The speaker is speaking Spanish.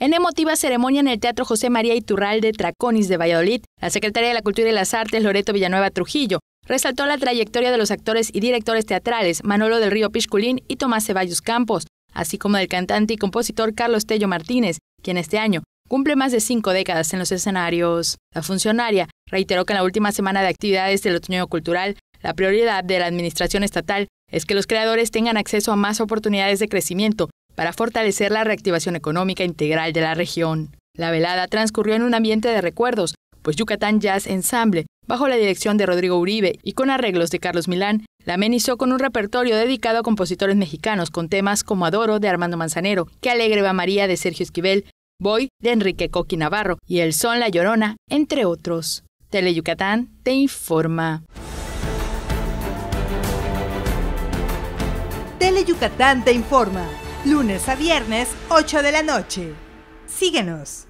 En emotiva ceremonia en el Teatro José María de Traconis de Valladolid, la secretaria de la Cultura y las Artes, Loreto Villanueva Trujillo, resaltó la trayectoria de los actores y directores teatrales Manolo del Río Pisculín y Tomás Ceballos Campos, así como del cantante y compositor Carlos Tello Martínez, quien este año cumple más de cinco décadas en los escenarios. La funcionaria reiteró que en la última semana de actividades del otoño cultural, la prioridad de la Administración Estatal es que los creadores tengan acceso a más oportunidades de crecimiento para fortalecer la reactivación económica integral de la región. La velada transcurrió en un ambiente de recuerdos, pues Yucatán Jazz Ensemble, bajo la dirección de Rodrigo Uribe y con arreglos de Carlos Milán, la amenizó con un repertorio dedicado a compositores mexicanos con temas como Adoro de Armando Manzanero, Que alegre va María de Sergio Esquivel, Voy de Enrique Coqui Navarro y El Son La Llorona, entre otros. Tele Yucatán te informa. Tele Yucatán te informa lunes a viernes, 8 de la noche. Síguenos.